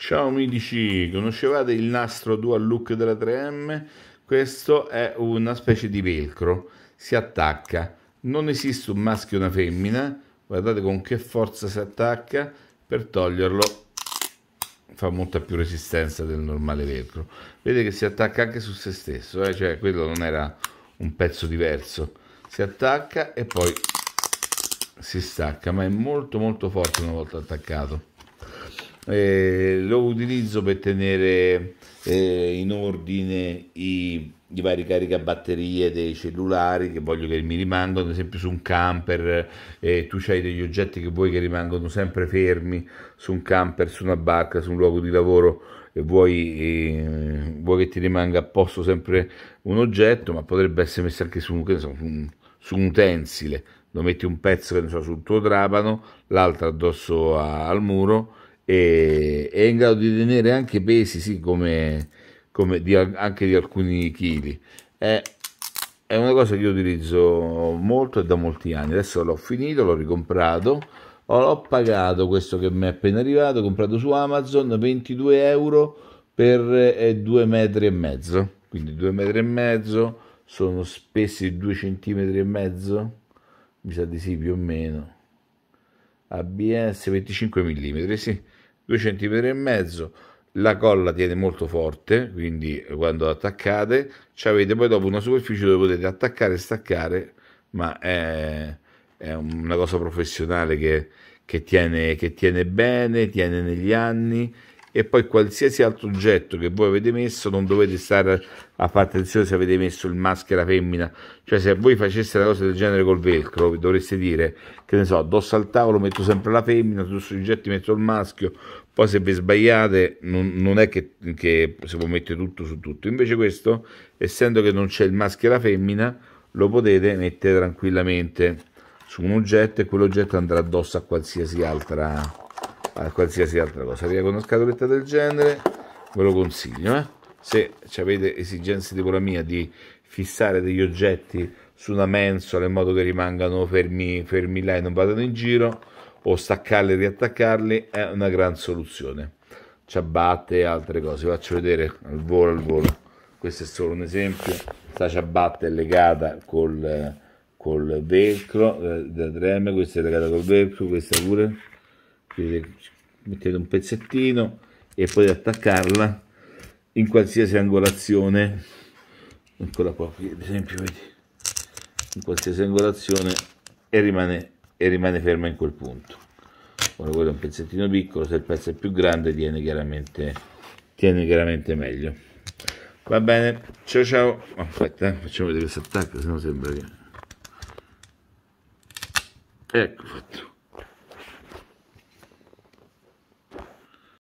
Ciao amici, conoscevate il nastro dual look della 3M? Questo è una specie di velcro, si attacca, non esiste un maschio e una femmina, guardate con che forza si attacca, per toglierlo fa molta più resistenza del normale velcro. Vedete che si attacca anche su se stesso, eh? cioè quello non era un pezzo diverso, si attacca e poi si stacca, ma è molto molto forte una volta attaccato eh, lo utilizzo per tenere eh, in ordine i, i vari caricabatterie dei cellulari che voglio che mi rimangano, ad esempio su un camper eh, tu hai degli oggetti che vuoi che rimangano sempre fermi su un camper, su una barca, su un luogo di lavoro e vuoi, eh, vuoi che ti rimanga a posto sempre un oggetto, ma potrebbe essere messo anche su, so, un, su un utensile, lo metti un pezzo so, sul tuo trapano, l'altro addosso a, al muro e è in grado di tenere anche pesi sì, come, come di, anche di alcuni chili. È, è, una cosa che io utilizzo molto e da molti anni. Adesso l'ho finito, l'ho ricomprato, l'ho pagato questo che mi è appena arrivato, comprato su Amazon, 22 euro per 2 eh, metri e mezzo. Quindi 2 metri e mezzo sono spessi 2 centimetri e mezzo, mi sa di sì più o meno. ABS 25 mm, sì 2 cm e mezzo la colla tiene molto forte quindi quando attaccate avete poi dopo una superficie dove potete attaccare e staccare ma è, è una cosa professionale che, che, tiene, che tiene bene tiene negli anni e poi qualsiasi altro oggetto che voi avete messo non dovete stare a fare attenzione se avete messo il maschera femmina cioè se voi faceste una cosa del genere col velcro dovreste dire che ne so addosso al tavolo metto sempre la femmina sui oggetti metto il maschio poi se vi sbagliate non, non è che, che si può mettere tutto su tutto invece questo essendo che non c'è il maschio e la femmina lo potete mettere tranquillamente su un oggetto e quell'oggetto andrà addosso a qualsiasi altra a qualsiasi altra cosa. Via con una scatoletta del genere, ve lo consiglio. Eh? Se avete esigenze tipo la mia di fissare degli oggetti su una mensola in modo che rimangano fermi, fermi là e non vadano in giro, o staccarli e riattaccarli, è una gran soluzione. Ciabatte e altre cose, vi faccio vedere al volo al volo. Questo è solo un esempio. Questa ciabatta è legata col, col velcro eh, da 3M, questa è legata col velcro, questa pure mettete un pezzettino e poi attaccarla in qualsiasi angolazione eccola qua qui ad esempio vedi in qualsiasi angolazione e rimane, e rimane ferma in quel punto ora quello è un pezzettino piccolo se il pezzo è più grande tiene chiaramente tiene chiaramente meglio va bene ciao ciao aspetta eh, facciamo vedere questo attacca se no sembra che ecco fatto